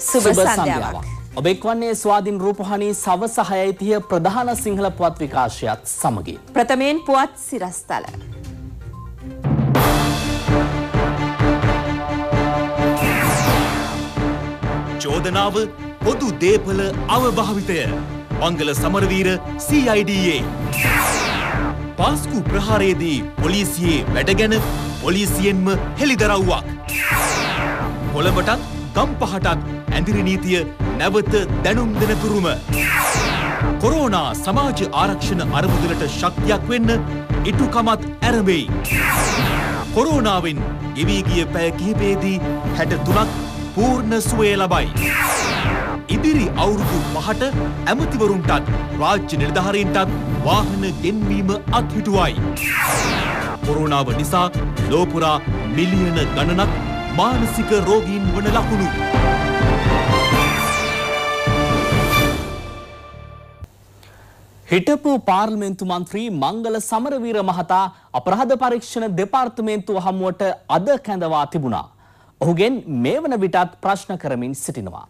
සුබ සන්ධ්‍යාවක්. ඔබ එක්වන්නේ ස්වාධීන් රූපහානී සවස 6යිතිය ප්‍රධාන සිංහල පුවත් විකාශයත් සමග. ප්‍රථමයෙන් පුවත් සිරස්තල. චෝදනාව පොදු දේපල අවභාවිතය. මංගල සමරවීර CIDA. පාස්කු ප්‍රහාරයේදී පොලිසියේ වැඩගැන පොලිසියෙන්ම හෙළිදරව්වක්. කොළඹටත් ගම්පහටත් ඇඳිරි නීතිය නැවත දැනුම් දෙන තුරුම. කොරෝනා සමාජ ආරක්ෂණ අරමුදලට ශක්තියක් වෙන්න ඉටුකමත් ඇරඹෙයි. කොරෝනාවෙන් ගෙවී ගිය පැය කිහිපේදී හැට තුනක් පූර්ණ සුවය ලබයි. ඉදිරි අවුරුදු පහට ඇමතිවරුන්ටත් රාජ්‍ය නිලධාරීන්ටත් වාහන ගෙන්වීම අත්හිටුවයි. කොරෝනාව නිසා ලෝපුරා මිලියන ගණනක් මානසික රෝගීන් වන ලකුණු. හිටපු පාර්ලිමේන්තු මන්ත්‍රී මංගල සමරවීර මහතා අපරාධ පරීක්ෂණ දෙපාර්තමේන්තුව හමුවට අද කැඳවා තිබුණා. ඔහුගෙන් මේ වන විටත් ප්‍රශ්න කරමින් සිටිනවා.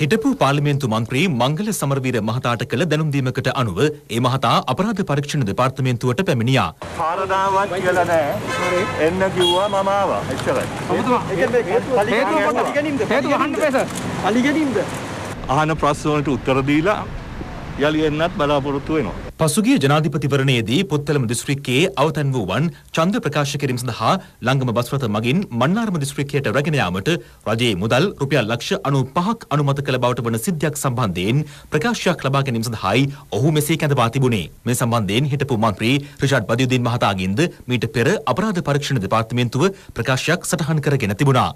හිටපු පාර්ලිමේන්තු මන්ත්‍රී මංගල සමරවීර මහතාට කළ දැනුම් දීමකට අනුව ඒ මහතා අපරාධ පරීක්ෂණ දෙපාර්තමේන්තුවට පැමිණියා. පාරදාවත් කියලා නෑ. එන්න කිව්වා මම ආවා. එච්චරයි. අහන ප්‍රශ්න වලට උත්තර දීලා යලි එන්නත් බලාපොරොත්තු වෙනවා. පසුගිය ජනාධිපතිවරණයේදී පුත්තලම දිස්ත්‍රික්කයේ අවතැන් වූවන් ඡන්ද ප්‍රකාශ කිරීම සඳහා ලංගම බස් රථ මගින් මන්නාරම දිස්ත්‍රික්කයට රැගෙන යාමට රජයේ මුදල් රුපියල් ලක්ෂ 95ක් අනුමත කළ බවට වන සිද්ධියක් සම්බන්ධයෙන් ප්‍රකාශයක් ලබා ගැනීම සඳහායි ඔහු මෙසේ කැඳවා තිබුණේ. මේ සම්බන්ධයෙන් හිටපු මන්ත්‍රී රිෂාඩ් බදියුද්දීන් මහතාගින්ද මීට පෙර අපරාධ පරීක්ෂණ දෙපාර්තමේන්තුව ප්‍රකාශයක් සටහන් කරගෙන තිබුණා.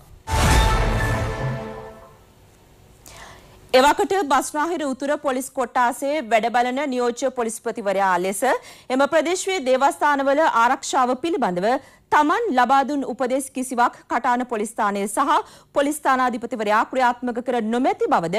එවකට බස්නාහිර උතුර පොලිස් කොට්ටාසේ වැඩබලන නියෝජ්‍ය පොලිස්පතිවරයා ලෙස එම ප්‍රදේශයේ දේවස්ථානවල ආරක්ෂාව පිළිබඳව තමන් ලබා දුන් උපදෙස් කිසිවක් කටාන පොලිස් ස්ථානයේ සහ පොලිස් ස්ථානාධිපතිවරයා ක්‍රියාත්මක කර නොමැති බවද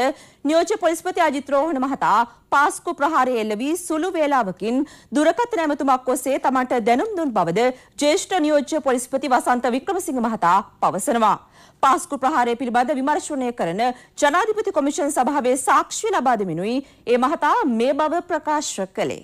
නියෝජ්‍ය පොලිස්පති අජිත් රෝහණ මහතා පාස්කු ප්‍රහාරය එල්ලවී සුළු වේලාවකින් දුරකථන ඇමතුමක් ඔස්සේ තමන්ට දැනුම් දුන් බවද ජ්‍යෙෂ්ඨ නියෝජ්‍ය පොලිස්පති වසන්ත වික්‍රමසිංහ මහතා පවසනවා. පාස්කු ප්‍රහාරය පිළිබඳ විමර්ශනය කරන ජනාධිපති කොමිෂන් සභාවේ සාක්ෂි ලබා දෙමිනුයි ඒ මහතා මේ බව ප්‍රකාශ කළේ.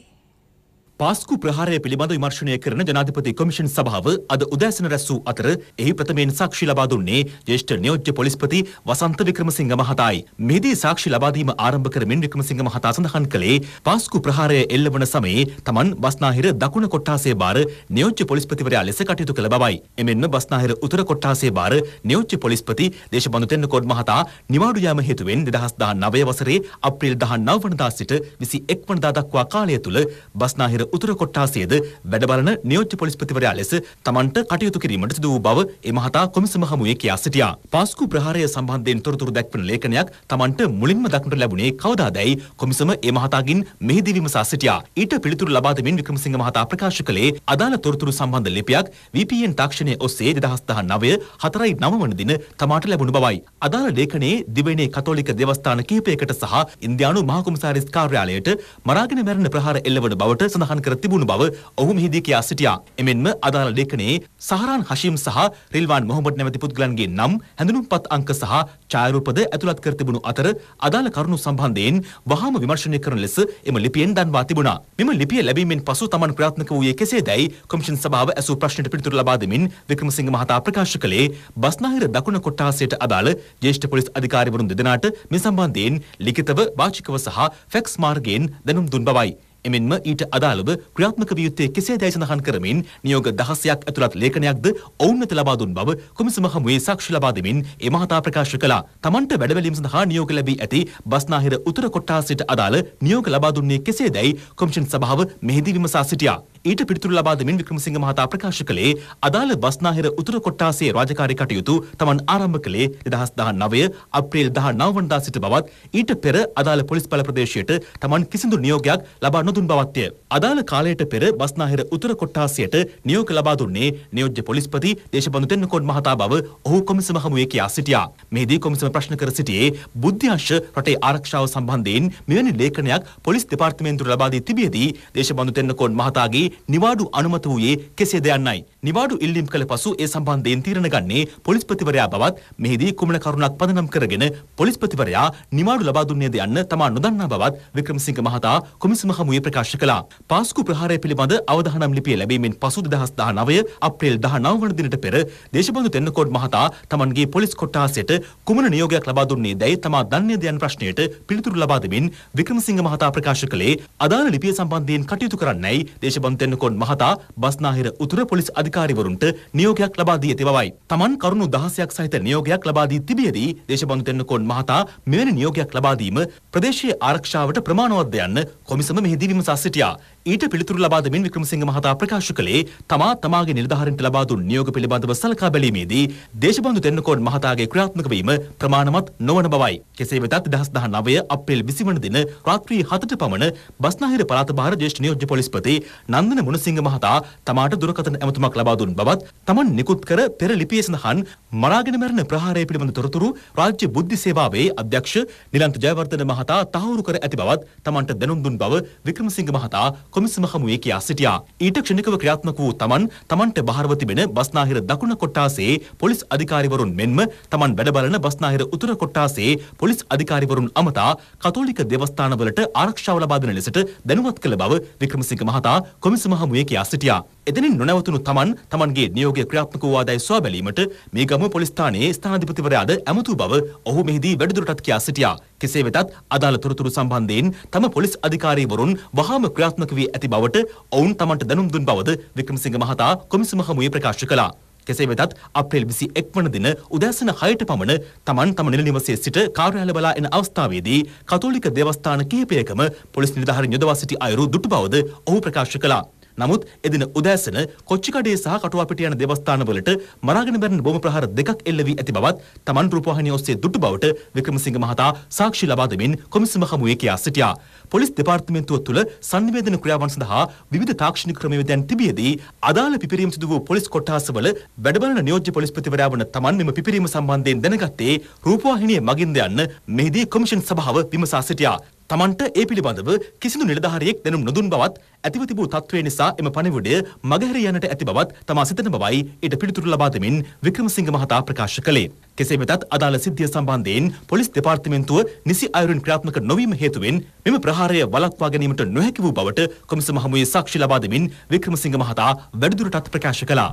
පාස්කු ප්‍රහාරය පිළිබඳ විමර්ශනය කරන ජනාධිපති කොමිෂන් සභාව අද උදෑසන රැස් වූ අතර එහි ප්‍රථමයෙන් සාක්ෂි ලබා දුන්නේ ජ්‍යෙෂ්ඨ නියෝජ්‍ය පොලිස්පති වසන්ත වික්‍රමසිංහ මහතායි. මෙහිදී සාක්ෂි ලබා දීම ආරම්භ කරමින් වික්‍රමසිංහ මහතා සඳහන් කළේ පාස්කු ප්‍රහාරය එල්ලවන සමයේ තමන් බස්නාහිර දකුණ කොට්ටාසේ බාර නියෝජ්‍ය පොලිස්පතිවරයා ලෙස කටයුතු කළ බවයි. එමෙන්ම බස්නාහිර උතුර කොට්ටාසේ බාර නියෝජ්‍ය පොලිස්පති දේශබන්ධු තෙන්නකෝඩ් මහතා නිවාඩු යාම හේතුවෙන් 2019 වසරේ අප්‍රේල් 19 වනදා සිට 21 වනදා දක්වා කාලය තුල බස්නාහිර උතුර කොට්ටාසයේද වැඩබලන නියෝජ්‍ය පොලිස්පතිවරයා ලෙස තමන්ට කටයුතු කිරීමට සිදු වූ බව එමහතා කොමිසම හමුවේ කියා සිටියා. පාස්කු ප්‍රහාරය සම්බන්ධයෙන් තොරතුරු දක්වන ලේඛනයක් තමන්ට මුලින්ම දක්නට ලැබුණේ කවදාදැයි කොමිසම එමහතාගින් මෙහිදී විමසා සිටියා. ඊට පිළිතුරු ලබා දෙමින් වික්‍රමසිංහ මහතා ප්‍රකාශ කළේ අදාළ තොරතුරු සම්බන්ධ ලිපියක් VPN තාක්ෂණය ඔස්සේ 2019 4යි 9 වන දින තමාට ලැබුණු බවයි. අදාළ ලේඛනයේ දිවයිනේ කතෝලික දේවස්ථාන කිහිපයකට සහ ඉන්දියානු මහකොමිසාරිස් කාර්යාලයට මරාගෙන මැරෙන ප්‍රහාර එල්ලවන බවට සඳහන් සඳහන් කර තිබුණු බව ඔහු මෙහිදී කියා සිටියා. එමෙන්ම අදාළ ලේඛනයේ සහරාන් හෂීම් සහ රිල්වාන් මොහොමඩ් නැමැති පුද්ගලයන්ගේ නම් හැඳුනුම්පත් අංක සහ ඡායාරූපද ඇතුළත් කර තිබුණු අතර අදාළ කරුණු සම්බන්ධයෙන් වහාම විමර්ශනය කරන ලෙස එම ලිපියෙන් දන්වා තිබුණා. මෙම ලිපිය ලැබීමෙන් පසු Taman ක්‍රියාත්මක වූයේ කෙසේදයි කොමිෂන් සභාව ඇසූ ප්‍රශ්නයට පිළිතුරු ලබා දෙමින් වික්‍රමසිංහ මහතා ප්‍රකාශ කළේ බස්නාහිර දකුණ කොට්ටාසයට අදාළ ජ්‍යෙෂ්ඨ පොලිස් අධිකාරිවරුන් දෙදෙනාට මේ සම්බන්ධයෙන් ලිඛිතව වාචිකව සහ ෆැක්ස් මාර්ගයෙන් දැනුම් දුන් බවයි. එමෙන්ම ඊට අදාළව ක්‍රියාත්මක විය යුත්තේ කෙසේදැයි සඳහන් කරමින් නියෝග දහසයක් ඇතුළත් ලේඛනයක්ද ඔවුන් වෙත ලබා දුන් බව කොමිසම හමුවේ සාක්ෂි ලබා දෙමින් ඒ මහතා ප්‍රකාශ කළා. Tamanට වැඩවැළීම් සඳහා නියෝග ලැබී ඇති බස්නාහිර උතුර කොට්ටාසයට අදාළ නියෝග ලබා දුන්නේ කෙසේදැයි කොමිෂන් සභාව මෙහිදී විමසා සිටියා. ඊට පිළිතුරු ලබා දෙමින් වික්‍රමසිංහ මහතා ප්‍රකාශ කළේ අදාළ බස්නාහිර උතුර කොට්ටාසයේ රාජකාරී කටයුතු තමන් ආරම්භ කළේ 2019 අප්‍රේල් 19 වනදා සිට බවත් ඊට පෙර අදාළ පොලිස් බල ප්‍රදේශයට තමන් කිසිදු නියෝගයක් ලබා නොදුන් බවත්ය. අදාළ කාලයට පෙර බස්නාහිර උතුර කොට්ටාසියට නියෝග ලබා දුන්නේ නියෝජ්‍ය පොලිස්පති දේශබඳු තෙන්නකෝන් මහතා බව ඔහු කොමිසම හමුවේ කියා සිටියා. මෙහිදී කොමිසම ප්‍රශ්න කර සිටියේ බුද්ධ්‍යංශ රටේ ආරක්ෂාව සම්බන්ධයෙන් මෙවැනි ලේඛනයක් පොලිස් දෙපාර්තමේන්තුවට ලබා දී තිබියදී දේශබඳු තෙන්නකෝන් මහතාගේ නිවාඩු අනුමත වූයේ කෙසේද යන්නයි. නිවාඩු ඉල්ලීම් කළ පසු ඒ සම්බන්ධයෙන් තීරණ ගන්නේ පොලිස්පතිවරයා බවත් මෙහිදී කුමන කරුණක් පදනම් කරගෙන පොලිස්පතිවරයා නිවාඩු ලබා දුන්නේද යන්න තමා නොදන්නා බවත් වික්‍රමසිංහ මහතා කොමිසම හමුවේ ප්‍රකාශ කළා. පාස්කු ප්‍රහාරය පිළිබඳ අවධානම් ලිපිය ලැබීමෙන් පසු 2019 අප්‍රේල් 19 වන දිනට පෙර දේශබන්ධු තෙන්නකෝඩ් මහතා තමන්ගේ පොලිස් කොට්ටාසයට කුමන නියෝගයක් ලබා දුන්නේ දැයි තමා දන්නේද යන ප්‍රශ්නයට පිළිතුරු ලබා දෙමින් වික්‍රමසිංහ මහතා ප්‍රකාශ කළේ අදාළ ලිපිය සම්බන්ධයෙන් කටයුතු කරන්නයි දේශබන්ධු තෙන්නකෝඩ් මහතා බස්නාහිර උතුර පොලිස් අධිකාරී අධිකාරිවරුන්ට නියෝගයක් ලබා දී ඇති බවයි. තමන් කරුණු දහසයක් සහිත නියෝගයක් ලබා දී තිබියදී දේශබන්ධු තෙන්නකෝන් මහතා මෙවැනි නියෝගයක් ලබා දීම ප්‍රදේශීය ආරක්ෂාවට ප්‍රමාණවත් යන්න කොමිසම මෙහිදී විමසා සිටියා. ඊට පිළිතුරු ලබා දෙමින් වික්‍රමසිංහ මහතා ප්‍රකාශ කළේ තමා තමාගේ නිලධාරීන්ට ලබා දුන් නියෝග පිළිබඳව සලකා බැලීමේදී දේශබන්ධු තෙන්නකෝන් මහතාගේ ක්‍රියාත්මක වීම ප්‍රමාණවත් නොවන බවයි. කෙසේ වෙතත් 2019 අප්‍රේල් 20 වන දින රාත්‍රී 7ට පමණ බස්නාහිර පළාත භාර ජ්‍යෙෂ්ඨ නියෝජ්‍ය පොලිස්පති නන්දන මුණසිංහ මහතා තමාට දුරකථන ඇමතුමක් ලබා දුන් බවත් තමන් නිකුත් කර පෙර ලිපියේ සඳහන් මරාගෙන මැරෙන ප්‍රහාරය පිළිබඳ තොරතුරු රාජ්‍ය බුද්ධි සේවාවේ අධ්‍යක්ෂ නිලන්ත ජයවර්ධන මහතා තහවුරු කර ඇති බවත් තමන්ට දැනුම් දුන් බව වික්‍රමසිංහ මහතා කොමිසම හමුවේ කියා සිටියා. ඊට ක්ෂණිකව ක්‍රියාත්මක වූ තමන් තමන්ට බහරව තිබෙන බස්නාහිර දකුණ කොට්ටාසේ පොලිස් අධිකාරිවරුන් මෙන්ම තමන් වැඩ බලන බස්නාහිර උතුර කොට්ටාසේ පොලිස් අධිකාරිවරුන් අමතා කතෝලික දෙවස්ථානවලට ආරක්ෂාව ලබා දෙන ලෙසට දැනුවත් කළ බව වික්‍රමසිංහ මහතා කොමිසම හමුවේ කියා සිටියා. එතනින් නොනවතුණු තමන් අයිතිකාරයන් තමන්ගේ නියෝගය ක්‍රියාත්මක වූ ආදැයි සොයා බැලීමට මේ ගම පොලිස් ස්ථානයේ ස්ථානාධිපතිවරයාද ඇමතූ බව ඔහු මෙහිදී වැඩිදුරටත් කියා සිටියා. කෙසේ වෙතත් අදාළ තොරතුරු සම්බන්ධයෙන් තම පොලිස් අධිකාරීවරුන් වහාම ක්‍රියාත්මක වී ඇති බවට ඔවුන් තමන්ට දැනුම් දුන් බවද වික්‍රමසිංහ මහතා කොමිසම හමුවේ ප්‍රකාශ කළා. කෙසේ වෙතත් අප්‍රේල් 21 වන දින උදෑසන 6ට පමණ තමන් තම නිල නිවසේ සිට කාර්යාලය බලා එන අවස්ථාවේදී කතෝලික දේවස්ථාන කිහිපයකම පොලිස් නිලධාරීන් යොදවා සිටි අයුරු දුටු බවද ඔහු ප්‍රකාශ කළා. නමුත් එදින උදෑසන කොච්චිකඩේ සහ කටුවාපිටිය යන දේවස්ථානවලට මරාගෙන බැරෙන බෝම ප්‍රහාර දෙකක් එල්ල වී ඇති බවත් තමන් රූපවාහිනිය ඔස්සේ දුටු බවට වික්‍රමසිංහ මහතා සාක්ෂි ලබා දෙමින් කොමිසම හමුවේ කියා සිටියා. පොලිස් දෙපාර්තමේන්තුව තුළ සංනිවේදන ක්‍රියාවන් සඳහා විවිධ තාක්ෂණික ක්‍රමවේදයන් තිබියදී අදාළ පිපිරීම සිදු වූ පොලිස් කොට්ටාසවල වැඩබලන නියෝජ්‍ය පොලිස්පතිවරයා වන තමන් මෙම පිපිරීම සම්බන්ධයෙන් දැනගත්තේ රූපවාහිනිය මගින්ද යන්න මෙහිදී කොමිෂන් සභාව විමසා සිටියා. තමන්ට ඒ පිළිබඳව කිසිදු නිලධාරියෙක් දැනුම් නොදුන් බවත් ඇතිව තිබූ තත්ත්වය නිසා එම පණිවුඩය මගහැර යන්නට ඇති බවත් තමා සිතන බවයි ඊට පිළිතුරු ලබා දෙමින් වික්‍රමසිංහ මහතා ප්‍රකාශ කළේ. කෙසේ වෙතත් අදාළ සිද්ධිය සම්බන්ධයෙන් පොලිස් දෙපාර්තමේන්තුව නිසි අයුරින් ක්‍රියාත්මක නොවීම හේතුවෙන් මෙම ප්‍රහාරය වළක්වා ගැනීමට නොහැකි වූ බවට කොමිසම හමුවේ සාක්ෂි ලබා දෙමින් වික්‍රමසිංහ මහතා වැඩිදුරටත් ප්‍රකාශ කළා.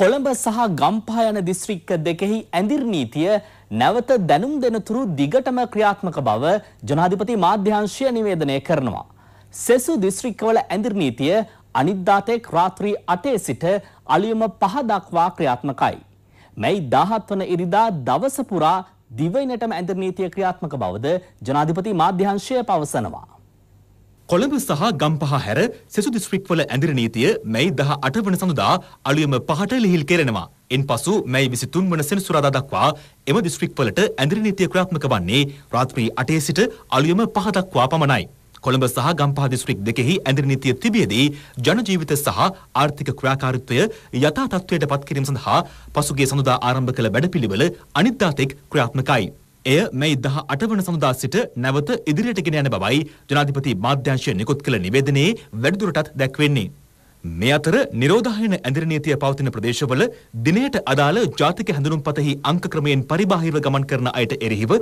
කොළඹ සහ ගම්පහ යන දිස්ත්‍රික්ක දෙකෙහි ඇඳිර් නීතිය නැවත දැනුම් දෙනතුරු දිගටම ක්‍රියාත්මක බව ජනාධිපති මාධ්‍යංශය නිවේදනය කරනවා. සෙසු දිස්ත්‍රික්කවල ඇඳිර් නීතිය අනිද්දාතෙක් රාත්‍රී 8 සිට අලුයම 5 දක්වා ක්‍රියාත්මකයි. මැයි 17 වන ඉරිදා දවස පුරා දිවයිනටම ඇඳිර් නීතිය ක්‍රියාත්මක බවද ජනාධිපති මාධ්‍යංශය පවසනවා. කොළඹ සහ ගම්පහ හැර සෙසු දිස්ත්‍රික්වල ඇඳිර නීතිය මැයි 18 වන සඳුදා අලුයම පහට ලිහිල් කෙරෙනවා. ඉන්පසු මැයි 23 වන සෙනසුරාදා දක්වා එම දිස්ත්‍රික්වලට ඇඳිර නීතිය ක්‍රියාත්මක වන්නේ රාත්‍රී 8 සිට අලුයම 5 දක්වා පමණයි. කොළඹ සහ ගම්පහ දිස්ත්‍රික් දෙකෙහි ඇඳිර නීතිය තිබියදී ජන ජීවිත සහ ආර්ථික ක්‍රියාකාරීත්වය යථා තත්ත්වයට පත් කිරීම සඳහා පසුගිය සඳුදා ආරම්භ කළ වැඩපිළිවෙල අනිද්දාතෙක් ක්‍රියාත්මකයි. එය මේ දහ අටවන සඳදා සිට නැවත ඉදිරියටගෙන යන බවයි ජනාධිපති මාධ්‍යංශය නිකුත් කළ නිවේදනයේ වැඩිදුරටත් දැක්වෙන්නේ. මේ අතර නිරෝධායන ඇඳිර නීතිය පවතින ප්‍රදේශවල දිනයට අදාළ ජාතික හැඳුනුම්පතෙහි අංක ක්‍රමයෙන් පරිබාහිරව ගමන් කරන අයට එරෙහිව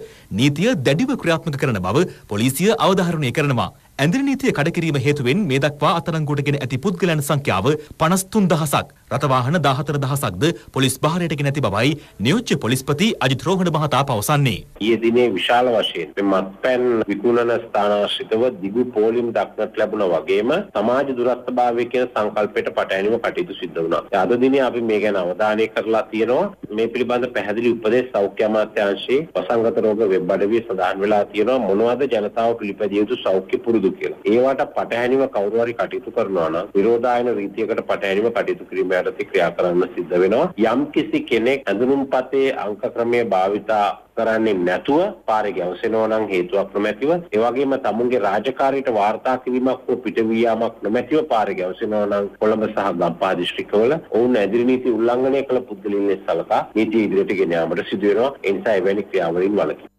නීතිය දැඩිව ක්‍රියාත්මක කරන බව පොලිසිය අවධාරණය කරනවා. ඇඳිරි නීතිය කඩකිරීම හේතුවෙන් මේ දක්වා අත්අඩංගුවටගෙන ඇති පුද්ගලයන් සංඛ්‍යාව 53000ක් රථවාහන 14000ක්ද පොලිස් භාරයටගෙන ඇති බවයි නියෝජ්‍ය පොලිස්පති අජිත් රෝහණ මහතා පවසන්නේ. ඊයේ දිනේ විශාල වශයෙන් මත්පැන් විකුණන ස්ථානාශ්‍රිතව දිගු පෝලිම් දක්නට ලැබුණා වගේම සමාජ දුරස්ථභාවය කියන සංකල්පයට පටහැනිව කටයුතු සිද්ධ වුණා. අද දිනේ අපි මේ ගැන අවධානය කරලා තියෙනවා. මේ පිළිබඳ පැහැදිලි උපදෙස් සෞඛ්‍ය අමාත්‍යාංශයේ වසංගත රෝග වෙබ් අඩවියේ සඳහන් වෙලා තියෙනවා මොනවද ජනතාව පිළිපැදිය යුතු සෞඛ්‍ය පුරුදු පුරුදු කියලා. ඒවට පටහැනිව කවුරු හරි කටයුතු කරනවා නම් විරෝධායන රීතියකට පටහැනිව කටයුතු කිරීම යටතේ ක්‍රියා කරන්න සිද්ධ වෙනවා. යම් කිසි කෙනෙක් ඇඳුම්පතේ අංක ක්‍රමය භාවිතා කරන්නේ නැතුව පාරේ ගැවසෙනවා නම් හේතුවක් නොමැතිව ඒ වගේම තමුන්ගේ රාජකාරියට වාර්තා කිරීමක් හෝ පිටවියාමක් නොමැතිව පාරේ ගැවසෙනවා නම් කොළඹ සහ ගම්පහ දිස්ත්‍රික්කවල ඔවුන් ඇදිරි නීති උල්ලංඝනය කළ පුද්ගලයන් ලෙස සලකා නීති ඉදිරියට ගෙන යාමට සිදු වෙනවා ඒ නිසා එවැනි ක්‍රියාවලින් වළකින්න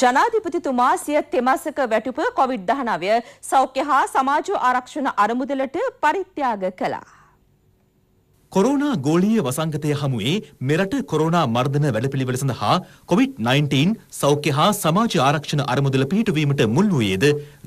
ජනාධිපතිතුමා සිය තෙමසක වැටුප කොවිඩ්-19 සෞඛ්‍ය හා සමාජ ආරක්ෂණ අරමුදලට පරිත්‍යාග කළා. කොරෝනා ගෝලීය වසංගතය හමුවේ මෙරට කොරෝනා මර්ධන වැඩපිළිවෙල සඳහා කොවිඩ්-19 සෞඛ්‍ය හා සමාජ ආරක්ෂණ අරමුදල පිහිටුවීමට මුල් වූයේද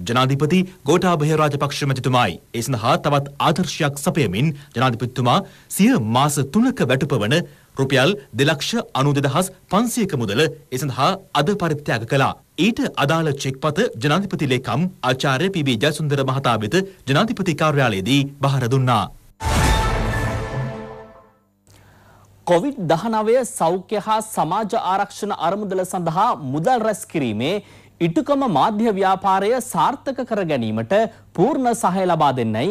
ජනාධිපති ගෝඨාභය රාජපක්ෂ මැතිතුමායි. ඒ සඳහා තවත් ආදර්ශයක් සපයමින් ජනාධිපතිතුමා සිය මාස 3ක වැටුප වන රුපියල් දෙලක්ෂ අනුදදහස් පන්සියක මුදල ඒ සඳහා අද පරිත්‍යාග කළා. ඊට අදාළ චෙක්පත ජනාධිපති ලේකම් ආචාර්ය පී.බී. ජයසුන්දර මහතා වෙත ජනාධිපති කාර්යාලයේදී බහර දුන්නා. කොවිඩ් 19 සෞඛ්‍ය හා සමාජ ආරක්ෂණ අරමුදල සඳහා මුදල් රැස් කිරීමේ ඉටුකම මාධ්‍ය ව්‍යාපාරය සාර්ථක කර ගැනීමට පූර්ණ සහය ලබා දෙන්නයි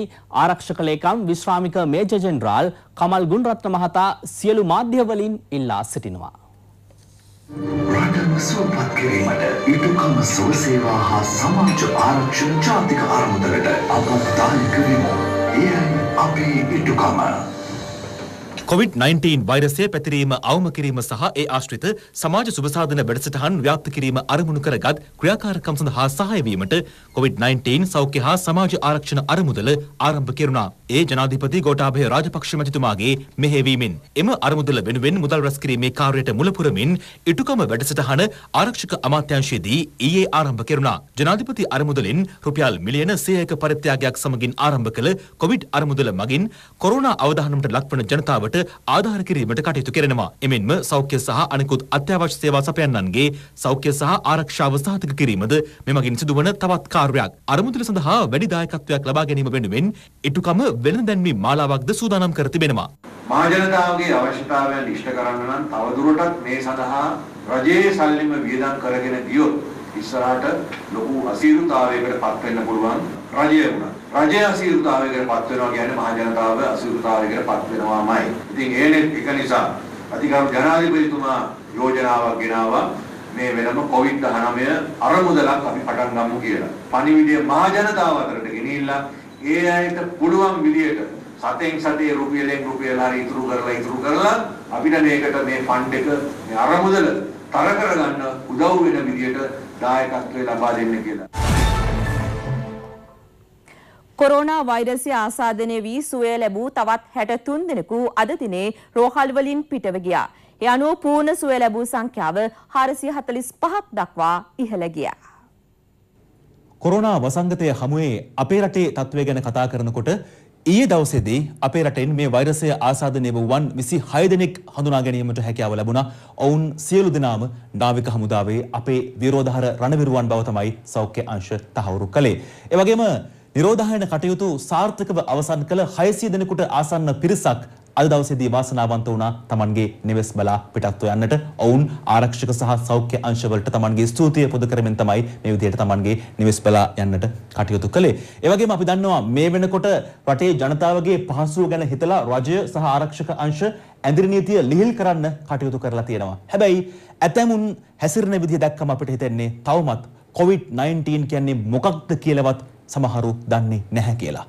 ආරක්ෂක ලේකම් විශ්‍රාමික මේජර් ජෙනරාල් කමල් ගුණරත්න මහතා සියලු මාධ්‍යවලින් ඉල්ලා සිටිනවා. රටම සුවපත් කිරීමට ඉටුකම සුව සේවා හා සමාජ ආරක්ෂණ ජාතික අරමුදලට අප දායක වෙමු. එයයි අපේ ඉටුකම. COVID-19 වෛරසය පැතිරීම අවම කිරීම සහ ඒ ආශ්‍රිත සමාජ සුබසාධන වැඩසටහන් ව්‍යාප්ත කිරීම අරමුණු කරගත් ක්‍රියාකාරකම් සඳහා සහාය වීමට COVID-19 සෞඛ්‍ය හා සමාජ ආරක්ෂණ අරමුදල ආරම්භ කෙරුණා. ඒ ජනාධිපති ගෝඨාභය රාජපක්ෂ මැතිතුමාගේ මෙහෙවීමෙන් එම අරමුදල වෙනුවෙන් මුදල් රැස් කිරීමේ කාර්යයට මුල පුරමින් ඉටුකම වැඩසටහන ආරක්ෂක අමාත්‍යාංශයේදී ඊයේ ආරම්භ කෙරුණා. ජනාධිපති අරමුදලෙන් රුපියල් මිලියන 101ක පරිත්‍යාගයක් සමගින් ආරම්භ කළ COVID අරමුදල මගින් කොරෝනා අවදානමට ලක්වන ජනතාවට ආධාර කිරීමට කටයුතු කරනවා. එමෙන්ම සෞඛ්‍ය සහ අනෙකුත් අත්‍යවශ්‍ය සේවා සපයන්නන්ගේ සෞඛ්‍ය සහ ආරක්ෂාව සාධක කිරීමද මෙමගින් සිදුවන තවත් කාර්යයක්. අරමුදල සඳහා වැඩි දායකත්වයක් ලබා ගැනීම වෙනුවෙන් ඉටුකම වෙළඳ දැන්වීම් මාලාවක්ද සූදානම් කර තිබෙනවා. මහජනතාවගේ අවශ්‍යතාවයන් ඉෂ්ට කරන්න නම් තවදුරටත් මේ සඳහා රජයේ සල්ලිම වියදම් කරගෙන ගියොත් ඉස්සරහට ලොකු අසීරුතාවයකට පත් වෙන්න පුළුවන් රජය වුණා. රජය අසීරුතාවයකට පත් වෙනවා කියන්නේ මහ ජනතාව අසීරුතාවයකට පත් වෙනවාමයි. ඉතින් ඒනේ එක නිසා අධිකරණ ජනාධිපතිතුමා යෝජනාවක් ගෙනාවා මේ වෙනම කොවිඩ්-19 අරමුදලක් අපි පටන් ගමු කියලා. පණිවිඩය මහ ජනතාව අතරට ගෙනිහිල්ලා ඒ අයට පුළුවන් විදියට සතෙන් සතේ රුපියලෙන් රුපියල හරි ඉතුරු කරලා ඉතුරු කරලා අපිට මේකට මේ ෆන්ඩ් එක මේ අරමුදල තර කරගන්න උදව් වෙන විදියට දායකත්වය ලබා දෙන්න කියලා. කොරෝනා වෛරසය ආසාදනය වී සුවය ලැබූ තවත් 63 දෙනෙකු අද දිනේ රෝහල් වලින් පිටව ගියා. ඒ අනුව පූර්ණ සුවය ලැබූ සංඛ්‍යාව 445ක් දක්වා ඉහළ ගියා. කොරෝනා වසංගතය හමුවේ අපේ රටේ තත්ත්වය ගැන කතා කරනකොට ඊයේ දවසේදී අපේ රටෙන් මේ වෛරසය ආසාදනය වූවන් 26 දෙනෙක් හඳුනා ගැනීමට හැකියාව ලැබුණා. ඔවුන් සියලු දෙනාම නාවික හමුදාවේ අපේ විරෝධහර රණවිරුවන් බව තමයි සෞඛ්‍ය අංශ තහවුරු කළේ. ඒ වගේම නිරෝධායන කටයුතු සාර්ථකව අවසන් කළ 600 දෙනෙකුට ආසන්න පිරිසක් අද දවසේදී වාසනාවන්ත වුණා තමන්ගේ නිවෙස් බලා පිටත්ව යන්නට ඔවුන් ආරක්ෂක සහ සෞඛ්‍ය අංශවලට තමන්ගේ ස්තුතිය පොද කරමින් තමයි මේ විදිහට තමන්ගේ නිවෙස් බලා යන්නට කටයුතු කළේ. ඒ වගේම අපි දන්නවා මේ වෙනකොට රටේ ජනතාවගේ පහසුව ගැන හිතලා රජය සහ ආරක්ෂක අංශ ඇඳිරි නීතිය ලිහිල් කරන්න කටයුතු කරලා තියෙනවා. හැබැයි ඇතැමුන් හැසිරෙන විදිහ දැක්කම අපිට හිතෙන්නේ තවමත් COVID-19 කියන්නේ මොකක්ද කියලාවත් සමහරු දන්නේ නැහැ කියලා.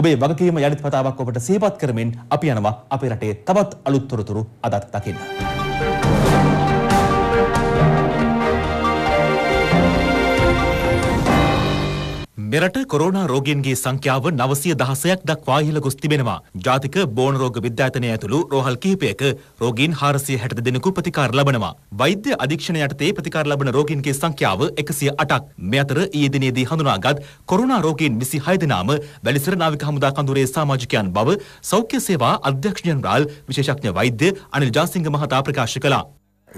ඔබේ වගකීම යළිත් පතාවක් ඔබට සිහිපත් කරමින් අපි යනවා අපේ රටේ තවත් අලුත් තොරතුරු අදත් දකින්න. මෙරට කොරෝනා රෝගීන්ගේ සංඛ්‍යාව නවසය දහසයක් දක්වා ඉහළ ගොස් තිබෙනවා. ජාතික බෝන රෝග විද්‍යාතනය ඇතුළු රෝහල් කිහිපයක රෝගීන් හාරසිය හැට දෙනෙකු ප්‍රතිකාර ලබනවා. වෛද්‍ය අධීක්ෂණ යටතේ ප්‍රතිකාර ලබන රෝගීන්ගේ සංඛ්‍යාව එකසිය අටක්. මේ අතර ඊයේ දිනේදී හඳුනාගත් කොරෝනා රෝගීන් විසි හය දෙනාම වැලිසර නාවික හමුදා කඳුරේ සමාජිකයන් බව සෞඛ්‍ය සේවා අධ්‍යක්ෂ ජනරාල් විශේෂඥ වෛද්‍ය අනිල් ජාසිංහ මහතා ප්‍රකාශ කළා.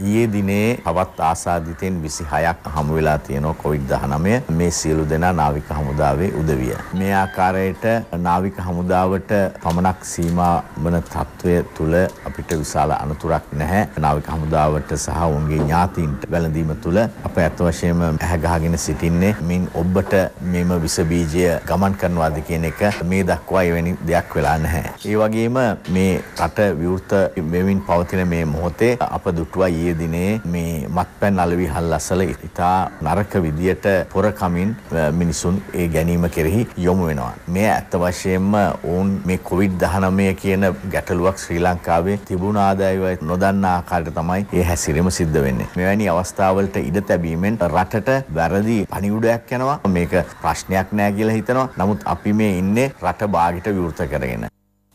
ඊයේ දිනේ තවත් ආසාදිතෙන් 26ක් හමු වෙලා තියෙනවා COVID-19 මේ සියලු දෙනා නාවික හමුදාවේ උදවිය. මේ ආකාරයට නාවික හමුදාවට පමණක් සීමා වන తත්වය තුල අපිට විශාල අනතුරක් නැහැ. නාවික හමුදාවට සහ ඔවුන්ගේ ඥාතීන්ට වැළඳීම තුල අප ඇත්ත වශයෙන්ම ඇහැ ගහගෙන සිටින්නේ මින් ඔබට මෙම විස බීජය ගමන් කරනවාද කියන එක මේ දක්වා එවැනි දෙයක් වෙලා නැහැ. ඒ වගේම මේ රට විවෘත වෙමින් පවතින මේ මොහොතේ අප දුටුවා ඊයේ දිනේ මේ මත්පැන් අලවිහල් අසල ඉතා නරක විදියට පොරකමින් මිනිසුන් ඒ ගැනීම කෙරෙහි යොමු වෙනවා. මේ ඇත්ත වශයෙන්ම ඔවුන් මේ කොවිඩ් දහනමය කියන ගැටලුවක් ශ්‍රී ලංකාවේ තිබුණ ආදායවයි නොදන්නා ආකාරයට තමයි ඒ හැසිරීම සිද්ධ වෙන්නේ. මෙවැනි අවස්ථාවලට ඉඩ තැබීමෙන් රටට වැරදි පණිවුඩයක් යනවා. මේක ප්‍රශ්නයක් නෑ කියලා හිතනවා. නමුත් අපි මේ ඉන්නේ රට බාගිට විවෘත කරගෙන.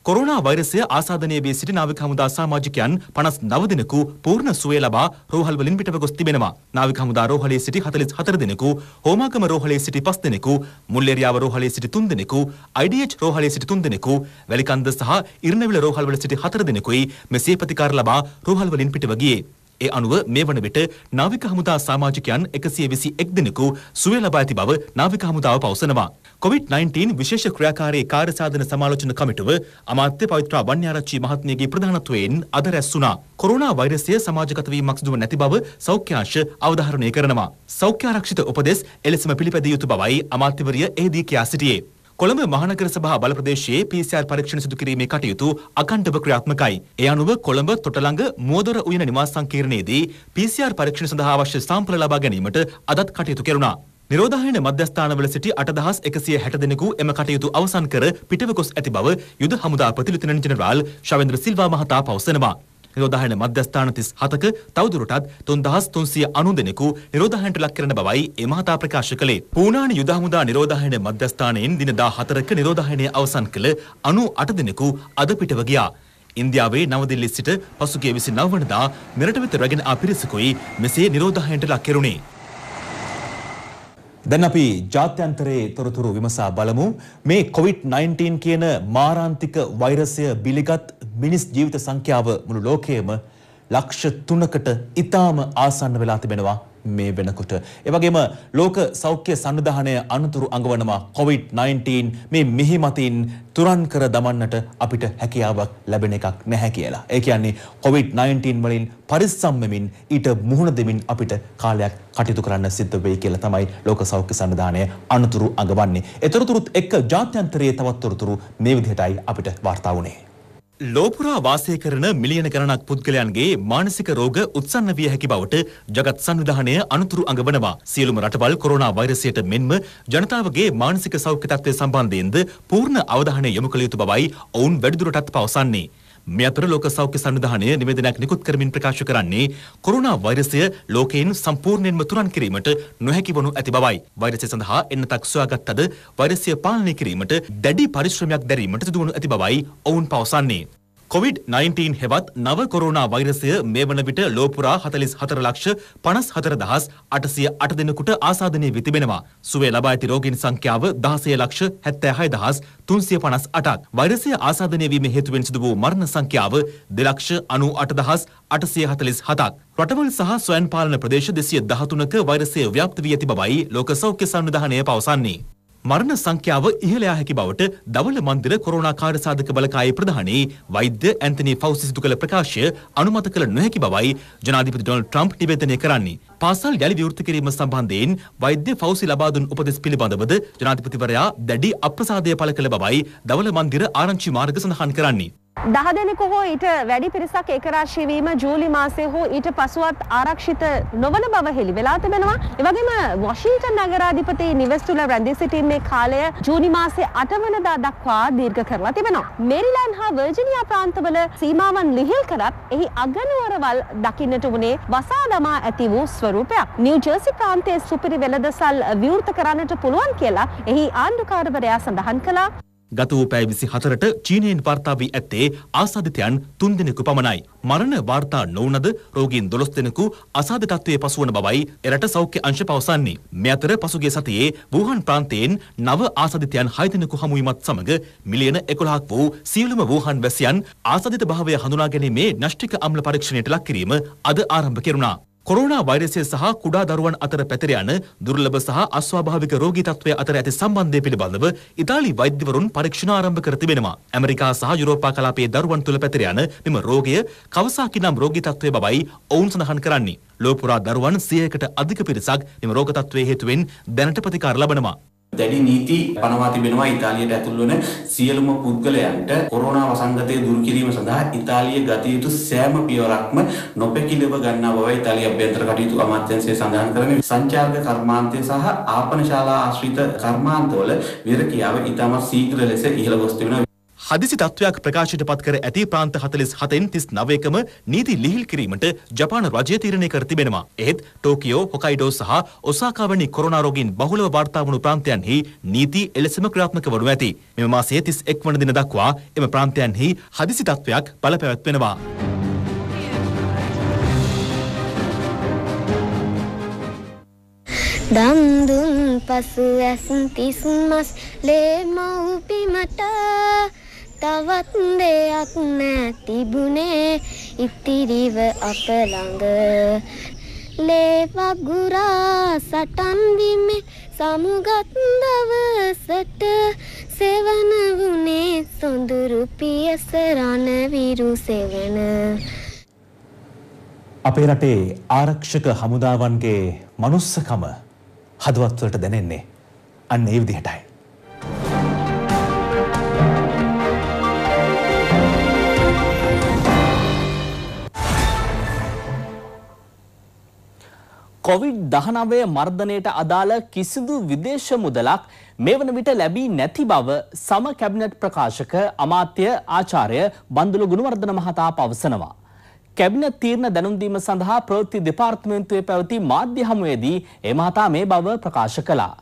කොරෝනා වෛරසය ආසාධනය වී සිටි නාවික හමුදා සාමාජිකයන් 59 දෙනෙකු පූර්ණ සුවය ලබා රෝහල් වලින් පිටව ගොස් තිබෙනවා. නාවික හමුදා රෝහලේ සිටි 44 දෙනෙකු, හෝමාගම රෝහලේ සිටි 5 දෙනෙකු, මුල්ලේරියාව රෝහලේ සිටි 3 දෙනෙකු, IDH රෝහලේ සිටි 3 දෙනෙකු, වැලිකන්ද සහ ඉරණවිල රෝහල් වල සිටි 4 දෙනෙකුයි මෙසේ ප්‍රතිකාර ලබා රෝහල් වලින් පිටව ගියේ. ඒ අනුව මේ වන විට නාවික හමුදා සාමාජිකයන් 121 දෙනෙකු සුවය ලබා ඇති බව නාවික හමුදාව පවසනවා. COVID-19 විශේෂ ක්‍රියාකාරී කාර්යසාධන සමාලෝචන කමිටුව අමාත්‍ය පවිත්‍රා වන්‍යාරච්චි මහත්මියගේ ප්‍රධානත්වයෙන් අද රැස් වුණා. කොරෝනා වෛරසය සමාජගත වීමක් සිදුව නැති බව සෞඛ්‍යාංශ අවධාරණය කරනවා. සෞඛ්‍යාරක්ෂිත උපදෙස් එලෙසම පිළිපැදිය යුතු බවයි අමාත්‍යවරිය එහිදී කියා සිටියේ. කොළඹ මහනගර සභා බලප්‍රදේශයේ PCR පරීක්ෂණ සිදු කිරීමේ කටයුතු අකණ්ඩව ක්‍රියාත්මකයි. ඒ අනුව කොළඹ තොටළඟ මුවදොර උයන නිවාස සංකීර්ණයේදී PCR පරීක්ෂණ සඳහා අවශ්‍ය සාම්පල ලබා ගැනීමට අදත් කටයුතු කෙරුණා. නිරෝධායන මධ්‍යස්ථානවල සිටි අටදහස් එකසිය හැට දෙනෙකු එම කටයුතු අවසන් කර පිටව ගොස් ඇති බව යුද හමුදා ප්‍රතිලිතන ජනරාල් ශවෙන්ද්‍ර සිල්වා මහතා පවසනවා. නිරෝධායන මධ්‍යස්ථාන 37ක තවදුරටත් 3390 දෙනෙකු නිරෝධායනට ලක් කරන බවයි ඒ මහතා ප්‍රකාශ කළේ. පූනානි යුද හමුදා නිරෝධායන මධ්‍යස්ථානයෙන් දින 14ක නිරෝධායනය අවසන් කළ 98 දෙනෙකු අද පිටව ගියා. ඉන්දියාවේ නවදිල්ලි සිට පසුගිය 29 වනදා මෙරට වෙත රැගෙන ආ පිරිසකුයි මෙසේ නිරෝධායනට ලක් කෙරුණේ. දැන් අපි ජාත්‍යන්තරයේ තොරතුරු විමසා බලමු මේ COVID-19 කියන මාරාන්තික වෛරසය බිලිගත් මිනිස් ජීවිත සංඛ්‍යාව මුළු ලෝකයේම ලක්ෂ 3කට ඊටාම ආසන්න වෙලා තිබෙනවා මේ වෙනකොට. එවගේම ලෝක සෞඛ්‍ය සංවිධානය අනුතුරු අඟවනවා COVID-19 මේ මිහිමතින් තුරන් කර දමන්නට අපිට හැකියාවක් ලැබෙන එකක් නැහැ කියලා. ඒ කියන්නේ COVID-19 වලින් පරිස්සම් වෙමින් ඊට මුහුණ දෙමින් අපිට කාලයක් කටයුතු කරන්න සිද්ධ වෙයි කියලා තමයි ලෝක සෞඛ්‍ය සංවිධානය අනුතුරු අඟවන්නේ. ඒතරතුරුත් එක්ක ජාත්‍යන්තරයේ තවත් තොරතුරු මේ විදිහටයි අපිට වාර්තා වුණේ. ලෝපුරා වාසය කරන මිලියන ගණනක් පුද්ගලයන්ගේ මානසික රෝග උත්සන්න විය හැකි බවට ජගත් සංවිධානය අනුතුරු අඟවනවා. සියලුම රටවල් කොරෝනා වෛරසයට මෙන්ම ජනතාවගේ මානසික සෞඛ්‍ය තත්ත්වය සම්බන්ධයෙන්ද පූර්ණ අවධානය යොමු කළ යුතු බවයි ඔවුන් වැඩිදුරටත් පවසන්නේ. මේ අතර ලෝක සෞඛ්‍ය සංවිධානය නිවේදනයක් නිකුත් කරමින් ප්‍රකාශ කරන්නේ කොරෝනා වෛරසය ලෝකයෙන් සම්පූර්ණයෙන්ම තුරන් කිරීමට නොහැකි වනු ඇති බවයි. වෛරසය සඳහා එන්නතක් සොයාගත් අද වෛරසය පාලනය කිරීමට දැඩි පරිශ්‍රමයක් දැරීමට සිදුවනු ඇති බවයි ඔවුන් පවසන්නේ. කොවිඩ්-19 හෙවත් නව කොරෝනා වෛරසය මේ වන විට ලෝපුරා 44 ලක්ෂ 54808 දෙනෙකුට ආසාදනය වී තිබෙනවා. සුවය ලබා ඇති රෝගීන් සංඛ්‍යාව 16 ලක්ෂ 76358ක්. වෛරසය ආසාදනය වීම හේතුවෙන් සිදු වූ මරණ සංඛ්‍යාව 2 ලක්ෂ 98847ක්. රටවල් සහ ස්වයන් පාලන ප්‍රදේශ 213ක වෛරසය ව්‍යාප්ත වී ඇති බවයි ලෝක සෞඛ්‍ය සංවිධානය පවසන්නේ. මරණ සංඛ්‍යාව ඉහළ යා හැකි බවට දවල මන්දිර කොරෝනා කාර්යසාධක බලකායේ ප්‍රධානී වෛද්‍ය ඇන්තනි ෆවුසි සිදු කළ ප්‍රකාශය අනුමත කළ නොහැකි බවයි ජනාධිපති ඩොනල්ඩ් ට්‍රම්ප් නිවේදනය කරන්නේ. පාසල් යළි විවෘත කිරීම සම්බන්ධයෙන් වෛද්‍ය ෆවුසි ලබා දුන් උපදෙස් පිළිබඳවද ජනාධිපතිවරයා දැඩි අප්‍රසාදය පළ කළ බවයි දවල මන්දිර ආරංචි මාර්ග සඳහන් කරන්නේ. දහ දෙනෙකු හෝ ඊට වැඩි පිරිසක් ඒකරාශීවීම ජූලි මාසේ හෝ ඊට පසුවත් ආරක්ෂිත නොවන බව හෙළි වෙලා තිබෙනවා. එවැගේම වොෂින්ටන් නගරාධිපති නිවෙස් තුළ රැඳී සිටීම මේ කාලය ජූනි මාසේ 8 වෙනිදා දක්වා දීර්ඝ කරලා තිබෙනවා. මේරිලෑන්ඩ් හා වර්ජිනියා ප්‍රාන්තවල සීමාවන් ලිහිල් කරත් එහි අගනුවරවල් දකින්නට වුණේ වසා දමා ඇති වූ ස්වරූපයක්. නිව් ජර්සි ප්‍රාන්තයේ සුපිරි වෙළඳසල් විවෘත කරන්නට පුළුවන් කියලා එහි ආණ්ඩුකාරවරයා සඳහන් කළා. ගත වූ පැය 24ට චීනයෙන් වාර්තා වී ඇත්තේ ආසාදිතයන් 3 දෙනෙකු පමණයි. මරණ වාර්තා නොවුනද රෝගීන් 12 දෙනෙකු අසාධ්‍ය තත්ත්වයේ පසුවන බවයි එරට සෞඛ්‍ය අංශ පවසන්නේ. මේ අතර පසුගිය සතියේ වූහාන් ප්‍රාන්තයෙන් නව ආසාදිතයන් 6 දෙනෙකු හමු වීමත් සමග මිලියන 11ක් වූ සියලුම වූහාන් වැසියන් ආසාදිත භාවය හඳුනා ගැනීමේ නෂ්ටික අම්ල පරීක්ෂණයට ලක් කිරීම අද ආරම්භ කෙරුණා. කොරෝනා වෛරසය සහ කුඩා දරුවන් අතර පැතිර යන දුර්ලභ සහ අස්වාභාවික රෝගී තත්ත්වය අතර ඇති සම්බන්ධය පිළිබඳව ඉතාලි වෛද්‍යවරුන් පරීක්ෂණ ආරම්භ කර තිබෙනවා. ඇමරිකා සහ යුරෝපා කලාපයේ දරුවන් තුළ පැතිර යන මෙම රෝගය කවසාකි නම් රෝගී තත්ත්වය බවයි ඔවුන් සඳහන් කරන්නේ. ලෝපුරා දරුවන් 100කට අධික පිරිසක් මෙම රෝග තත්ත්වයේ හේතුවෙන් දැනට ප්‍රතිකාර ලබනවා. දැඩි නීති පනවා තිබෙනවා ඉතාලියට ඇතුල් වන සියලුම පුද්ගලයන්ට කොරෝනා වසංගතය දුරු කිරීම සඳහා ඉතාලිය ගත යුතු සෑම පියවරක්ම නොපැකිලව ගන්නා බව ඉතාලිය අභ්‍යන්තර කටයුතු අමාත්‍යාංශය සඳහන් කරන්නේ සංචාරක කර්මාන්තය සහ ආපනශාලා ආශ්‍රිත කර්මාන්තවල විරකියාව ඉතාමත් ශීඝ්‍ර ලෙස ඉහළ ගොස් තිබෙනවා හදිසි තත්ත්වයක් ප්‍රකාශයට පත් කර ඇති ප්‍රාන්ත 47න් 39කම නීති ලිහිල් කිරීමට ජපාන රජය තීරණය කර තිබෙනවා. එහෙත් ටෝකියෝ, හොකයිඩෝ සහ ඔසාකා වැනි කොරෝනා රෝගීන් බහුලව වාර්තා වුණු ප්‍රාන්තයන්හි නීති එලෙසම ක්‍රියාත්මක වනු ඇති. මෙම මාසයේ 31 වන දින දක්වා එම ප්‍රාන්තයන්හි හදිසි තත්ත්වයක් බලපැවැත්වෙනවා. දම් දුන් පසු ඇසුන් තිස්මස් ලේ මව්පිමට තවත් දෙයක් නෑ තිබුණේ ඉතිරිව අප ළඟ ලේ වගුරා සටන් විමේ සමුගත් දවසට සෙවන වුණේ සොඳුරු පියස රණවිරු සෙවන අපේ රටේ ආරක්ෂක හමුදාවන්ගේ මනුස්සකම හදවත්වලට දැනෙන්නේ අන්න ඒ විදිහටයි කොවිඩ් 19 මර්ධනයට අදාළ කිසිදු විදේශ මුදලක් මේ වන විට ලැබී නැති බව සම කැබිනට් ප්‍රකාශක අමාත්‍ය ආචාර්ය බන්දුලු ගුණවර්ධන මහතා පවසනවා. කැබිනට් තීරණ දැනුම් දීම සඳහා ප්‍රවෘත්ති දෙපාර්තමේන්තුවේ පැවති මාධ්‍ය හමුවේදී ඒ මහතා මේ බව ප්‍රකාශ කළා.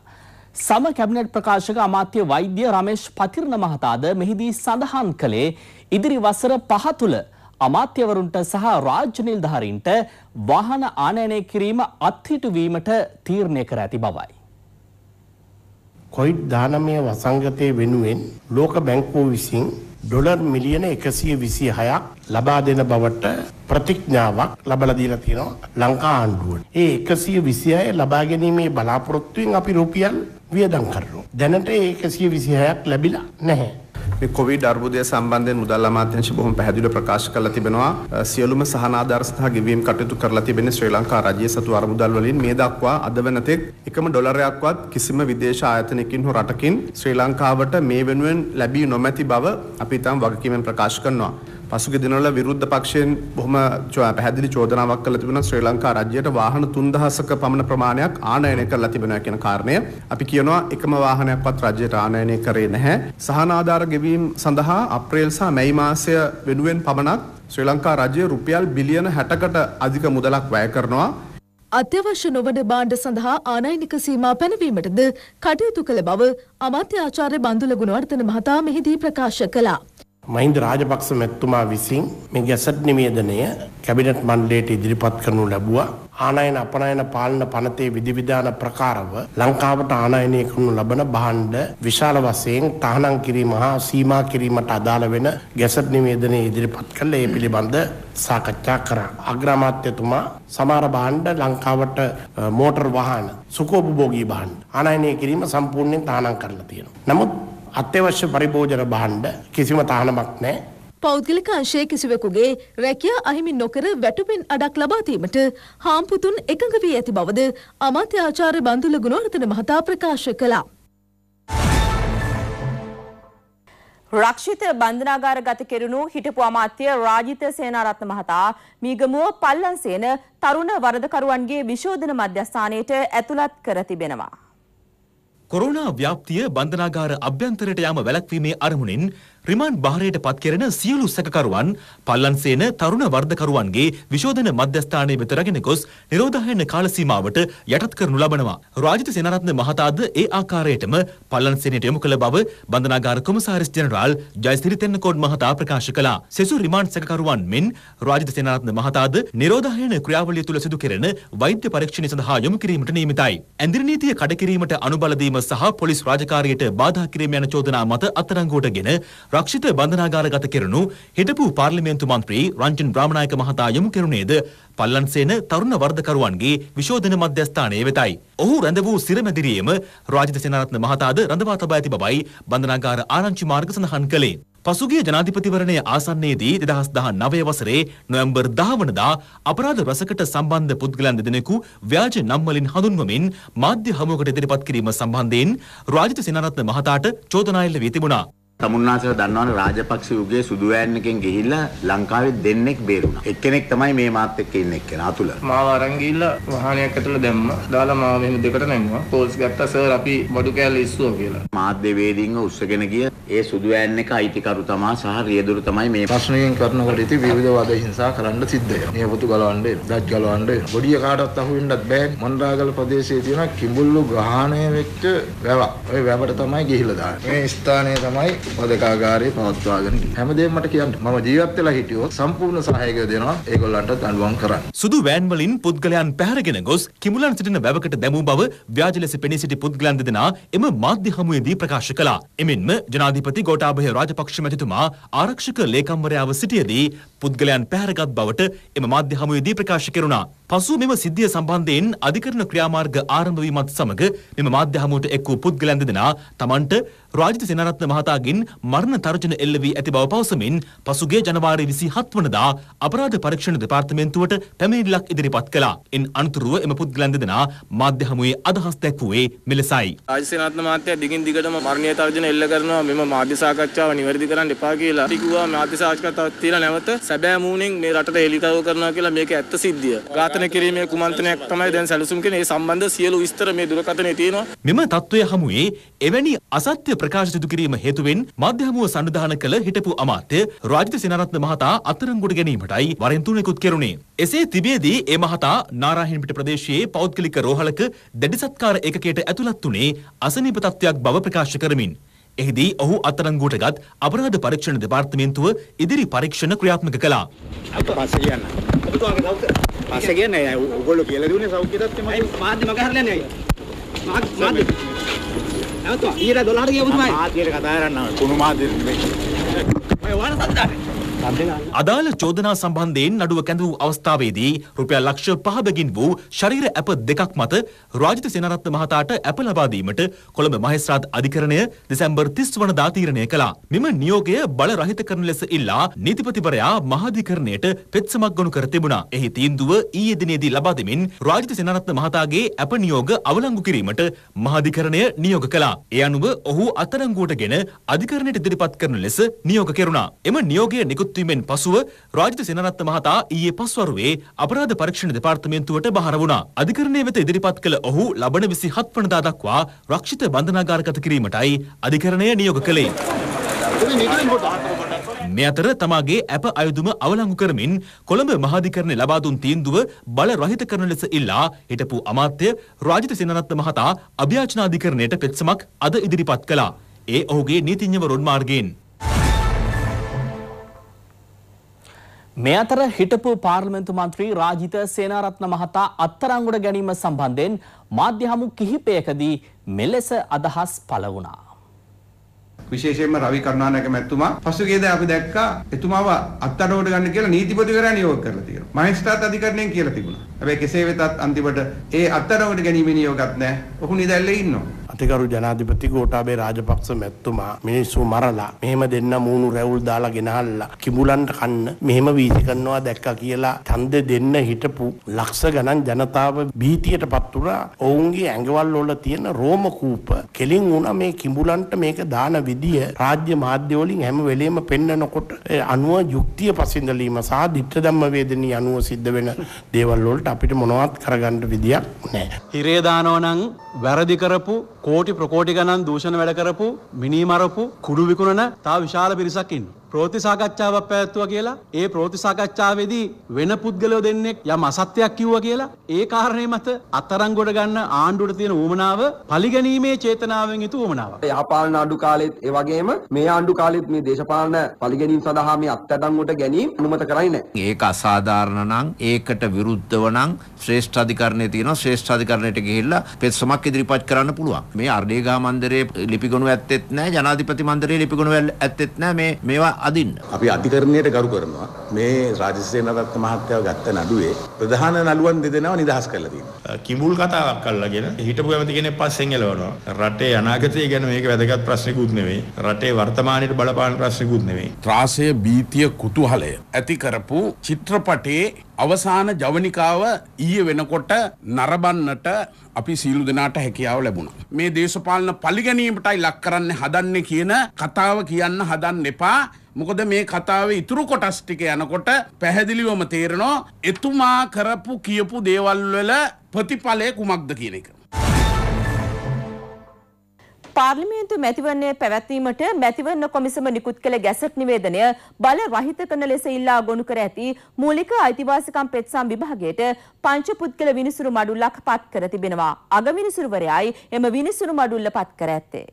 සම කැබිනට් ප්‍රකාශක අමාත්‍ය වෛද්‍ය රමේෂ් පතිරණ මහතාද මෙහිදී සඳහන් කළේ ඉදිරි වසර පහ තුළ අමාත්‍යවරුන්ට සහ රාජ්‍ය නිලධාරීන්ට වාහන ආනයනය කිරීම අත්හිටු වීමට තීරණය කර ඇති බවයි. කොයිඩ් 19 වසංගතයේ වෙනුවෙන් ලෝක බැංකුව විසින් ඩොලර් මිලියන 126ක් ලබා දෙන බවට ප්‍රතිඥාවක් ලබලා දීලා තියෙනවා ලංකා ආණ්ඩුවට. ඒ 126 ලබා ගැනීමේ බලාපොරොත්තුවෙන් අපි රුපියල් වියදම් කරනවා. දැනට ඒ 126ක් ලැබිලා නැහැ. මේ කොවිඩ් අර්බුදය සම්බන්ධයෙන් මුදල් අමාත්‍යාංශය බොහොම පැහැදිලිව ප්‍රකාශ කරලා තිබෙනවා සියලුම සහනාධාර සහ ගෙවීම් කටයුතු කරලා තිබෙන ශ්‍රී ලංකා රජයේ සතු අරමුදල් වලින් මේ දක්වා අද වෙනතෙක් එකම ඩොලරයක්වත් කිසිම විදේශ ආයතනයකින් හෝ රටකින් ශ්‍රී ලංකාවට මේ වෙනුවෙන් ලැබී නොමැති බව අපි ඉතාම වගකීමෙන් ප්‍රකාශ කරනවා පසුගිය දිනවල විරුද්ධ පක්ෂයෙන් බොහොම පැහැදිලි චෝදනාවක් කළ තිබුණා ශ්‍රී ලංකා රාජ්‍යයට වාහන 3000ක පමණ ප්‍රමාණයක් ආනයනය කරලා තිබෙනවා කියන කාරණය. අපි කියනවා එකම වාහනයක්වත් රාජ්‍යයට ආනයනය කරේ නැහැ. සහනාධාර ගෙවීම් සඳහා අප්‍රේල් සහ මැයි මාසය වෙනුවෙන් පමණක් ශ්‍රී ලංකා රාජ්‍ය රුපියල් බිලියන 60කට අධික මුදලක් වැය කරනවා. අත්‍යවශ්‍ය නොවන බාණ්ඩ සඳහා ආනයනික සීමා පැනවීමටද කටයුතු කළ බව අමාත්‍ය ආචාර්ය බන්දුල ගුණවර්ධන මහතා මෙහිදී ප්‍රකාශ කළා. මහින්ද රාජපක්ෂ මැතිතුමා විසින් මේ ගැසට් නිවේදනය කැබිනට් මණ්ඩලයට ඉදිරිපත් කරනු ලැබුවා. ආනයන අපනයන පාලන පනතේ විධිවිධාන ප්‍රකාරව ලංකාවට ආනයනය කරනු ලබන භාණ්ඩ විශාල වශයෙන් තහනම් කිරීම හා සීමා කිරීමට අදාළ වෙන ගැසට් නිවේදනය ඉදිරිපත් කළ ඒ පිළිබඳ සාකච්ඡා කරා. අග්‍රාමාත්‍යතුමා සමහර භාණ්ඩ ලංකාවට මෝටර් වාහන සුකෝපභෝගී භාණ්ඩ ආනයනය කිරීම සම්පූර්ණයෙන් තහනම් කරලා තියෙනවා. නමුත් අත්‍යවශ්‍ය පරිභෝජන භාණ්ඩ කිසිම තහනමක් නෑ. පෞද්ගලික අංශය කිසිවෙකුගේ රැකියා අහිමි නොකර වැටුපෙන් අඩක් ලබාතීමට හාම්පුතුන් එකඟ වී ඇති බවද අමාත්‍ය ආචාර්ය බන්දුල ගුණවර්ධන මහතා ප්‍රකාශ කළා. රක්ෂිත බන්ධනාගාර ගත කෙරුණු හිටපු අමාත්‍ය රාජිත සේනාරත්න මහතා මීගමුව පල්ලන්සේන තරුණ වරදකරුවන්ගේ විශෝධන මධ්‍යස්ථානයට ඇතුළත් කර තිබෙනවා. කොරෝනා ව්‍යාප්තිය බන්ධනාගාර අභ්‍යන්තරයට යාම වැළැක්වීමේ අරමුණෙන් රිමාන්ඩ් භාරයට පත් කෙරෙන සියලු සැකකරුවන් පල්ලන්සේන තරුණ වර්ධකරුවන්ගේ විශෝධන මධ්‍යස්ථානය වෙත රැගෙන ගොස් නිරෝධායන කාල සීමාවට යටත් කරනු ලබනවා. රාජිත සේනරත්න මහතාද ඒ ආකාරයටම පල්ලන්සේනයට යොමු කළ බව බන්ධනාගාර කොමසාරිස් ජෙනරාල් ජයසිරි තෙන්නකෝඩ් මහතා ප්‍රකාශ කළා. සෙසු රිමාන්ඩ් සැකකරුවන් මෙන් රාජිත සේනරත්න මහතාද නිරෝධායන ක්‍රියාවලිය තුළ සිදු කෙරෙන වෛද්‍ය පරීක්ෂණය සඳහා යොමු කිරීමට නියමිතයි. ඇඳිරි නීතිය කඩකිරීමට අනුබල දීම සහ පොලිස් රාජකාරියට බාධා කිරීම යන චෝදනා මත අත්අඩංගුවට ගෙන රක්ෂිත බන්ධනාගාරගත කෙරණු හිටපු පාර්ලිමේන්තු මන්ත්‍රී රංජන් බ්‍රාමණායක මහතා යොමු කෙරුණේද පල්ලන්සේන තරුණ වර්ධකරුවන්ගේ විශෝධන මධ්‍යස්ථානයේ වෙතයි. ඔහු රැඳ වූ සිරමැදිරියේම රාජිත සේනාරත්න මහතාද රඳවා තබා ඇති බවයි බන්ධනාගාර ආරංචි මාර්ග සඳහන් කළේ. පසුගිය ජනාධිපතිවරණය ආසන්නයේදී දෙදහස් දහ නවය වසරේ නොවැම්බර් දහවනදා අපරාධ රසකට සම්බන්ධ පුද්ගලන් දෙදෙනෙකු ව්‍යාජ නම්වලින් හඳුන්වමින් මාධ්‍ය හමුවකට ඉදිරිපත් කිරීම සම්බන්ධයෙන් රාජිත සේනාරත්න මහතාට චෝදනා එල්ල වී තිබුණා. තමුන්නාසව දන්නවනේ රාජපක්ෂ යුගයේ සුදුවෑන් එකෙන් ගිහිල්ලා ලංකාවේ දෙන්නෙක් බේරුණා. එක්කෙනෙක් තමයි මේ මාත් එක්ක ඉන්න එක්කෙනා අතුල. මාව අරන් ගිහිල්ලා වාහනයක් ඇතුළ දැම්මා. දාලා මාව මෙහෙම දෙකට නැංගුවා. පොල්ස් ගත්තා සර් අපි බඩු කෑල්ල ඉස්සුවා කියලා. මාධ්‍ය වේදින්ව උස්සගෙන ගිය ඒ සුදුවෑන් එක අයිතිකරු තමා සහ රියදුරු තමයි මේ ප්‍රශ්නයෙන් කරනකොට ඉති විවිධ වාද හිංසා කරන්න සිද්ධ වෙනවා. නියපොතු ගලවන්න, දත් ගලවන්න, බොඩිය කාටවත් අහු වෙන්නත් බෑ. මොණරාගල ප්‍රදේශයේ තියෙන කිඹුල්ලු ග්‍රහණය වෙච්ච වැව. ওই වැවට තමයි ගිහිල්ලා දාන්නේ. මේ ස්ථානය තමයි පදකාගාරේ පවත්වාගෙන හැමදේම මට කියන්න මම ජීවත් වෙලා හිටියොත් සම්පූර්ණ සහායකය දෙනවා ඒගොල්ලන්ට දඬුවම් කරන්න. සුදු වෑන් වලින් පුද්ගලයන් පැහැරගෙන ගොස් කිඹුලන් සිටින වැවකට දැමූ බව ව්‍යාජ ලෙස පෙනී සිටි පුද්ගලයන් දෙදෙනා එම මාධ්‍ය හමුවේදී ප්‍රකාශ කළා. එමෙන්ම ජනාධිපති ගෝඨාභය රාජපක්ෂ මැතිතුමා ආරක්ෂක ලේකම්වරයාව සිටියදී පුද්ගලයන් පැහැරගත් බවට එම මාධ්‍ය හමුවේදී ප්‍රකාශ කෙරුණා. පසුව මෙම සිද්ධිය සම්බන්ධයෙන් අධිකරණ ක්‍රියාමාර්ග ආරම්භ වීමත් සමග මෙම මාධ්‍ය හමුවට එක් වූ පුද්ගලයන් දෙදෙනා තමන්ට රාජිත සෙනරත්න මහතාගෙන් මරණ තර්ජන එල්ල වී ඇති බව පවසමින් පසුගිය ජනවාරි 27 වනදා අපරාධ පරීක්ෂණ දෙපාර්තමේන්තුවට පැමිණිල්ලක් ඉදිරිපත් කළා. එන් අනතුරුව එම පුද්ගලයන් දෙදෙනා මාධ්‍ය හමුවේ අදහස් දැක්වුවේ මෙලෙසයි. රාජිත සෙනරත්න මහත්තයා දිගින් දිගටම මරණීය තර්ජන එල්ල කරනවා මෙම මාධ්‍ය සාකච්ඡාව නිවැරදි කරන්න එපා කියලා. කිව්වා මාධ්‍ය සාකච්ඡාවක් තියලා නැවත සැබෑ මූණෙන් මේ රටට එළිතාව කරනවා කියලා මේක ඇත්ත සිද්ධිය. ගාත දුරකථන කිරීමේ කුමන්ත්‍රණයක් තමයි දැන් සැලසුම් කෙනේ සම්බන්ධ සියලු විස්තර මේ දුරකථනයේ තියෙනවා. මෙම තත්ත්වය හමුවේ එවැනි අසත්‍ය ප්‍රකාශ සිදු කිරීම හේතුවෙන් මාධ්‍ය හමුව සන්නිධාන කළ හිටපු අමාත්‍ය රාජිත සෙනරත්න මහතා අත්අඩංගුවට ගැනීමටයි වරෙන් තුනෙකුත් කෙරුණේ. එසේ තිබියදී ඒ මහතා නාරායන්පිට ප්‍රදේශයේ පෞද්ගලික රෝහලක දැඩි සත්කාර ඒකකයට ඇතුළත් වුණේ අසනීප තත්ත්වයක් බව ප්‍රකාශ කරමින් එහිදී ඔහු අත්අඩංගුවට ගත් අපරාධ පරීක්ෂණ දෙපාර්තමේන්තුව ඉදිරි පරීක්ෂණ ක්‍රියාත්මක කළා. පස්සේ කියන්නේ ඔයගොල්ලෝ කියලා දුන්නේ සෞඛ්‍යයටත් එමය. මාධ්‍ය මග හරලා යන්නේ අයියා. මාධ්‍ය නැවතුවා. ඊට 12 ගිය පුතුමයි. මාධ්‍යයට කතා කරන්න ඕනේ. කුණු මාධ්‍යෙ මේ. ඔය වහන සද්දානේ. අදාළ චෝදනා සම්බන්ධයෙන් නඩුව කැඳ වූ අවස්ථාවේදී රුපියල් ලක්ෂ පහ බැගින් වූ ශරීර ඇප දෙකක් මත රාජිත සේනරත්න මහතාට ඇප ලබා දීමට කොළඹ මහේස්ත්‍රාත් අධිකරණය දෙසැම්බර් 30 වනදා තීරණය කළා. මෙම නියෝගය බල රහිත කරන ලෙස ඉල්ලා නීතිපතිවරයා මහාධිකරණයට පෙත්සමක් ගොනු කර තිබුණා. එහි තීන්දුව ඊයේ දිනේදී ලබා දෙමින් රාජිත සේනරත්න මහතාගේ ඇප නියෝග අවලංගු කිරීමට මහාධිකරණය නියෝග කළා. ඒ අනුව ඔහු අත්අඩංගුවටගෙන අධිකරණයට ඉදිරිපත් කරන ලෙස නියෝග කෙරුණා. එම නියෝගය නිකුත් බලාපොරොත්තුවීමෙන් පසුව රාජිත සෙනරත්න මහතා ඊයේ පස්වරුවේ අපරාධ පරීක්ෂණ දෙපාර්තමේන්තුවට බහර වුණා. අධිකරණය වෙත ඉදිරිපත් කළ ඔහු ලබන 27 වනදා දක්වා රක්ෂිත බන්ධනාගාරගත කිරීමටයි අධිකරණය නියෝග කළේ. මේ අතර තමාගේ ඇප අයුදුම අවලංගු කරමින් කොළඹ මහාධිකරණය ලබා දුන් තීන්දුව බල රහිත කරන ලෙස ඉල්ලා හිටපු අමාත්‍ය රාජිත සෙනරත්න මහතා අභියාචනා අධිකරණයට පෙත්සමක් අද ඉදිරිපත් කළා. ඒ ඔහුගේ නීතිඥවරුන් මාර්ගයෙන් මේ අතර හිටපු පාර්ලිමේන්තු මන්ත්‍රී රාජිත සේනාරත්න මහතා අත්තරංගුඩ ගැනීම සම්බන්ධයෙන් මාධ්‍ය හමු කිහිපයකදී මෙලෙස අදහස් පළ වුණා. විශේෂයෙන්ම රවි කරුණානායක මැතිතුමා පසුගියද අපි දැක්කා එතුමාව අත්අඩංගුවට ගන්න කියලා නීතිපතිවරයා නියෝග කරලා තියෙනවා. මහේස්ත්‍රාත් අධිකරණයෙන් කියලා තිබුණා. හැබැයි කෙසේ වෙතත් අන්තිමට ඒ අත්අඩංගුවට ගැනීමේ නියෝගත් නැහැ. ඔහු නිදැල්ලේ ඉන්නවා. අතිකරු ජනාධිපති ගෝඨාභය රාජපක්ෂ මැතිතුමා මිනිස්සු මරලා මෙහෙම දෙන්න මූණු රැවුල් දාලා ගෙනහල්ලා කිඹුලන්ට කන්න මෙහෙම වීසි කරනවා දැක්කා කියලා ඡන්දෙ දෙන්න හිටපු ලක්ෂ ගණන් ජනතාව බීතියටපත් වුණා ඔවුන්ගේ ඇඟවල් වල තියෙන රෝම කූප කෙලින් වුණා මේ කිඹුලන්ට මේක දාන විදිය රාජ්‍ය මාධ්‍ය වලින් හැම වෙලෙම පෙන්නකොට අනුව යුක්තිය පසිඳලීම සහ ධිට්ඨ ධම්ම වේදෙනී අනුව සිද්ධ වෙන දේවල් වලට අපිට මොනවත් කරගන්න විදියක් නැහැ. හිරේ දානෝ නම් වැරදි කරපු කෝටි ප්‍රකෝටි ගණන් දූෂණ වැඩ කරපු මිනීමරපු කුඩු විකුණන තව විශාල පිරිසක් ඉන්නවා. ප්‍රෝති සාකච්ඡාවක් පැවැත්තුවා කියලා ඒ ප්‍රෝති සාකච්ඡාවේදී වෙන පුද්ගලයෝ දෙන්නෙක් යම් අසත්‍යයක් කිව්වා කියලා ඒ කාරණේ මත අතරංගොඩ ගන්න ආණ්ඩුවට තියෙන ඌමනාව පරිගැනීමේ චේතනාවෙන් යුතු ඌමනාවක්. යහපාලන ආණ්ඩු කාලෙත් ඒ වගේම මේ ආණ්ඩු කාලෙත් මේ දේශපාලන පරිගැනීම් සඳහා මේ අත්අඩංගුවට ගැනීම අනුමත කරන්නේ නැහැ. ඒක අසාධාරණ නම් ඒකට විරුද්ධව නම් ශ්‍රේෂ්ඨ අධිකරණයේ තියෙනවා ශ්‍රේෂ්ඨ අධිකරණයට ගිහිල්ලා පෙත්සමක් ඉදිරිපත් කරන්න පුළුවන්. මේ අර්ඩේගා මන්දිරයේ ලිපිගොනු ඇත්තෙත් නැහැ ජනාධිපති මන්දිරයේ ලිපිගොනු ඇත්තෙත් නැහැ මේ මේවා අදින්න. අපි අධිකරණයට ගරු කරනවා මේ රාජසේනදත්ත මහත්තයා ගත්ත නඩුවේ ප්‍රධාන නළුවන් දෙදෙනාව නිදහස් කරලා තියෙනවා. කිඹුල් කතාවක් අල්ලගෙන හිටපු ඇමති කෙනෙක් පස්සෙන් එලවනවා. රටේ අනාගතය ගැන මේක වැදගත් ප්‍රශ්නකුත් නෙවෙයි. රටේ වර්තමානයේ බලපාන ප්‍රශ්නකුත් නෙවෙයි. ත්‍රාසය, බීතිය, කුතුහලය ඇති කරපු චිත්‍රපටයේ අවසාන ජවනිකාව ඊයේ වෙනකොට නරබන්නට අපි සීලු දෙනාට හැකියාව ලැබුණා. මේ දේශපාලන පරිගැනීමටයි ලක් කරන්න හදන්නේ කියන කතාව කියන්න හදන්න එපා. මොකද මේ කතාවේ ඉතුරු කොටස් ටික යනකොට පැහැදිලිවම තේරෙනවා එතුමා කරපු කියපු දේවල් වල ප්‍රතිඵලය කුමක්ද කියන එක. පාර්ලිමේන්තු මැතිවරණය පැවැත්වීමට මැතිවරණ කොමිසම නිකුත් කළ ගැසට් නිවේදනය බල රහිත කරන ලෙස ඉල්ලා ගොනු කර ඇති මූලික අයිතිවාසිකම් පෙත්සම් විභාගයට පංච පුද්ගල විනිසුරු මඩුල්ලක් පත් කර තිබෙනවා. අගවිනිසුරුවරයයි එම විනිසුරු මඩුල්ල පත් කර ඇත්තේ.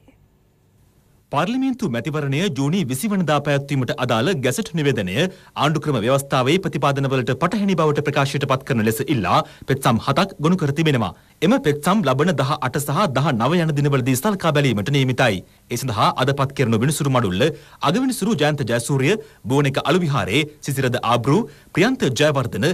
පාර්ලිමේන්තු මැතිවරණය ජූනි 20 වෙනිදා පැවැත්වීමට අදාළ ගැසට් නිවේදනය ආණ්ඩුක්‍රම ව්‍යවස්ථාවේ ප්‍රතිපාදනවලට පටහැනි බවට ප්‍රකාශයට පත් කරන ලෙස ඉල්ලා පෙත්සම් හතක් ගොනු කර තිබෙනවා. එම පෙත්සම් ලබන 18 සහ 19 යන දිනවලදී සල්කා බැලීමට නියමිතයි. ඒ සඳහා අදපත් කරන විනිසුරු මඩුල්ල අගවිනිසුරු ජයන්ත ජයසූරිය, බුවනක අලු විහාරයේ සිසිරද ආබ්‍රු, ප්‍රියන්ත ජයවර්ධන,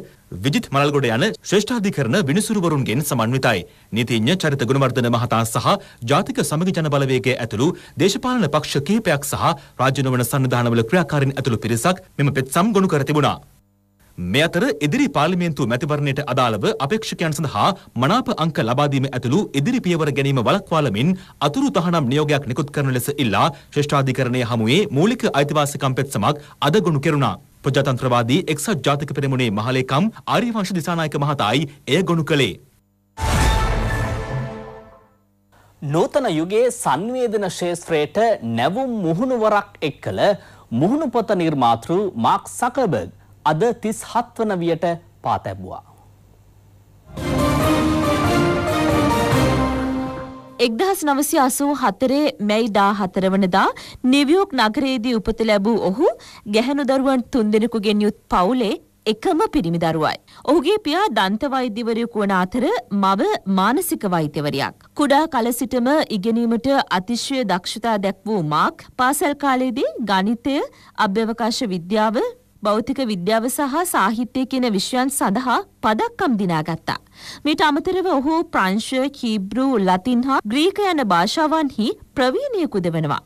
විජිත් මලල්ගොඩ යන ශ්‍රේෂ්ඨාධිකරණ විනිසුරුවරුන්ගෙන් සමන්විතයි. නීතිඥ චරිත ගුණවර්ධන මහතා සහ ජාතික සමගි ජන බලවේගය ඇතුළු දේශපාලන පක්ෂ කිහිපයක් සහ රාජ්‍ය නොවන සංවිධානවල ක්‍රියාකාරීන් ඇතුළු පිරිසක් මෙම පෙත්සම් ගොනු කර තිබුණා. මේ අතර ඉදිරි පාර්ලිමේන්තු මැතිවරණයට අදාළව අපේක්ෂකයන් සඳහා මනාප අංක ලබා දීම ඇතුළු ඉදිරි පියවර ගැනීම වළක්වාලමින් අතුරු තහනම් නියෝගයක් නිකුත් කරන ලෙස ඉල්ලා ශ්‍රේෂ්ඨාධිකරණයේ හමුවේ මූලික අයිතිවාසිකම් පෙත්සමක් අද ගොනු කෙරුණා. ප්‍රජාතන්ත්‍රවාදී එක්සත් ජාතික පෙරමුණේ මහලේකම් ආර්යවංශ දිසානායක මහතායි එය ගොනු කළේ. නූතන යුගයේ සංවේදන ශේත්‍රයට නැවුම් මුහුණුවරක් එක් කළ මුහුණුපොත නිර්මාතෘ මාක් සකර්බර්ග් අද 37 වන වියට පාත ඇබුවා. 1984 මැයි 14 වනදා නිව්යෝක් නගරයේදී උපත ලැබූ ඔහු ගැහැණු දරුවන් තුන්දෙනෙකුගෙන් යුත් පවුලේ එකම පිරිමි දරුවයි. ඔහුගේ පියා දන්ත වෛද්‍යවරයෙකු වන අතර මව මානසික වෛද්‍යවරියක්. කුඩා කල සිටම ඉගෙනීමට අතිශය දක්ෂතා දැක් වූ මාක් පාසල් කාලයේදී ගණිතය, අභ්‍යවකාශ විද්‍යාව, භෞතික විද්‍යාව සහ සාහිත්‍ය කියන විෂයන් සඳහා පදක්කම් දිනාගත්තා. මීට අමතරව ඔහු ප්‍රංශ, හීබ්‍රු, ලතින් හා ග්‍රීක යන භාෂාවන්හි ප්‍රවීණයෙකුද වෙනවා.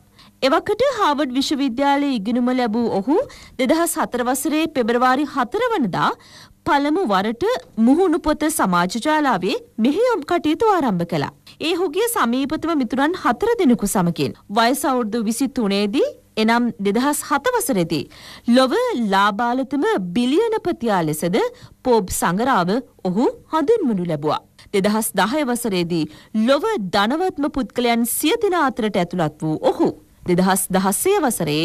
එවකට හාවඩ් විශ්වවිද්‍යාලයේ ඉගෙනුම ලැබූ ඔහු 2004 වසරේ පෙබරවාරි 4 වනදා පළමු වරට මුහුණු පොත සමාජ ජාලාවේ මෙහෙයුම් කටයුතු ආරම්භ කළා. ඒ ඔහුගේ සමීපතම මිතුරන් හතර දෙනෙකු සමගින් වයස අවුරුදු 23 දී එනම් 2007 වසරේදී ලොව ලාබාලතම බිලියනපතියා ලෙසද පෝබ් සංගරාව ඔහු හඳුන්වනු ලැබුවා. 2010 වසරේදී ලොව ධනවත්ම පුද්ගලයන් සිය දෙනා අතරට ඇතුළත් වූ ඔහු දෙදහස් දහස්සය වසරේ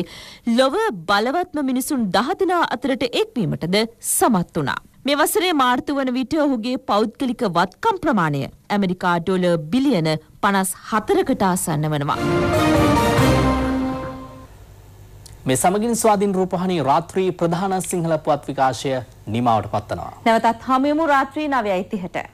ලොව බලවත්ම මිනිසුන් දහදනා අතරට එක්වීමටද සමත් වනා. මේ වසරේ මාර්තු වන විට ඔහුගේ පෞද්ගලික වත්කම් ප්‍රමාණය ඇමරිකා ඩොල බිලියන පනස් හතරකට ආසන්න වනවා. මේ සමගින් ස්වාධීන් රූපහානි රාත්‍රී ප්‍රධාන සිංහල පුවත් විකාශය නිමාවට පත්වනවා. නැවතත් හමුවෙමු රාත්‍රී 9:30ට.